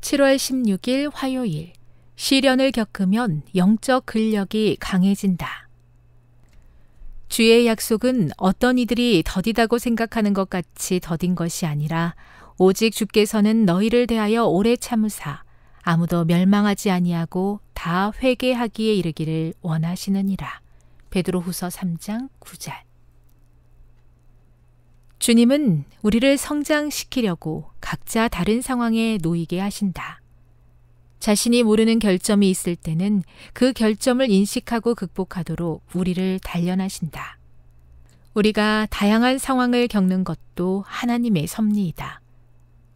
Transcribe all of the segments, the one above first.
7월 16일 화요일 시련을 겪으면 영적 근력이 강해진다. 주의 약속은 어떤 이들이 더디다고 생각하는 것 같이 더딘 것이 아니라 오직 주께서는 너희를 대하여 오래 참으사 아무도 멸망하지 아니하고 다 회개하기에 이르기를 원하시느니라. 베드로후서 3장 9절. 주님은 우리를 성장시키려고 각자 다른 상황에 놓이게 하신다. 자신이 모르는 결점이 있을 때는 그 결점을 인식하고 극복하도록 우리를 단련하신다. 우리가 다양한 상황을 겪는 것도 하나님의 섭리이다.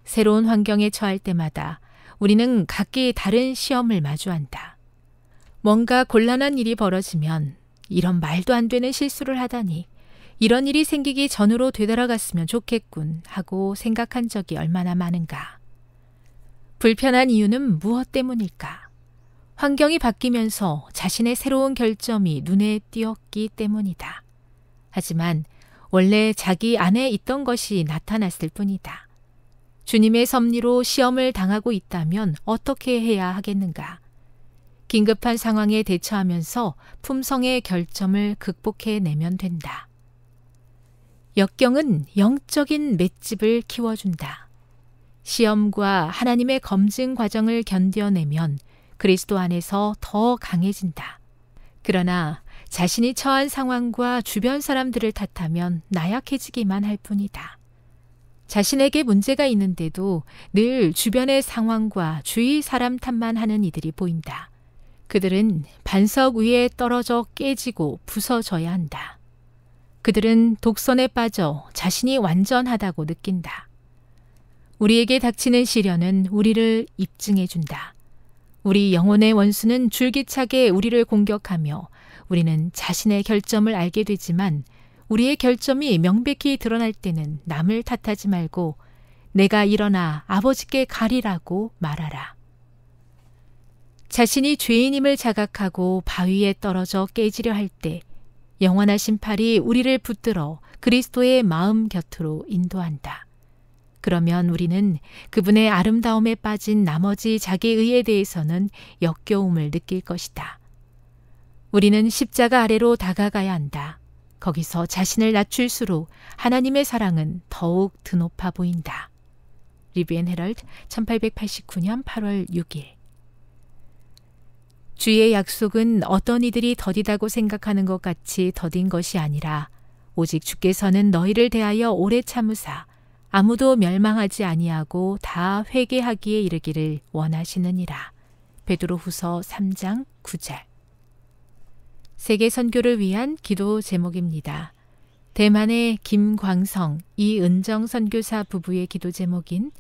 새로운 환경에 처할 때마다 우리는 각기 다른 시험을 마주한다. 뭔가 곤란한 일이 벌어지면 이런 말도 안 되는 실수를 하다니 이런 일이 생기기 전으로 되돌아갔으면 좋겠군 하고 생각한 적이 얼마나 많은가. 불편한 이유는 무엇 때문일까? 환경이 바뀌면서 자신의 새로운 결점이 눈에 띄었기 때문이다. 하지만 원래 자기 안에 있던 것이 나타났을 뿐이다. 주님의 섭리로 시험을 당하고 있다면 어떻게 해야 하겠는가? 긴급한 상황에 대처하면서 품성의 결점을 극복해내면 된다. 역경은 영적인 맷집을 키워준다. 시험과 하나님의 검증 과정을 견뎌내면 그리스도 안에서 더 강해진다. 그러나 자신이 처한 상황과 주변 사람들을 탓하면 나약해지기만 할 뿐이다. 자신에게 문제가 있는데도 늘 주변의 상황과 주위 사람 탓만 하는 이들이 보인다. 그들은 반석 위에 떨어져 깨지고 부서져야 한다. 그들은 독선에 빠져 자신이 완전하다고 느낀다. 우리에게 닥치는 시련은 우리를 입증해 준다. 우리 영혼의 원수는 줄기차게 우리를 공격하며 우리는 자신의 결점을 알게 되지만 우리의 결점이 명백히 드러날 때는 남을 탓하지 말고 내가 일어나 아버지께 가리라고 말하라. 자신이 죄인임을 자각하고 바위에 떨어져 깨지려 할때 영원하신 팔이 우리를 붙들어 그리스도의 마음 곁으로 인도한다. 그러면 우리는 그분의 아름다움에 빠진 나머지 자기의에 대해서는 역겨움을 느낄 것이다. 우리는 십자가 아래로 다가가야 한다. 거기서 자신을 낮출수록 하나님의 사랑은 더욱 드높아 보인다. 리비엔 헤럴드 1889년 8월 6일 주의 약속은 어떤 이들이 더디다고 생각하는 것 같이 더딘 것이 아니라 오직 주께서는 너희를 대하여 오래 참으사 아무도 멸망하지 아니하고 다 회개하기에 이르기를 원하시느니라. 베드로후서 3장 9절. 세계 선교를 위한 기도 제목입니다. 대만의 김광성, 이은정 선교사 부부의 기도 제목인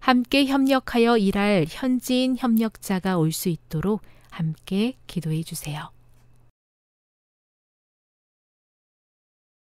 함께 협력하여 일할 현지인 협력자가 올 수 있도록 함께 기도해 주세요.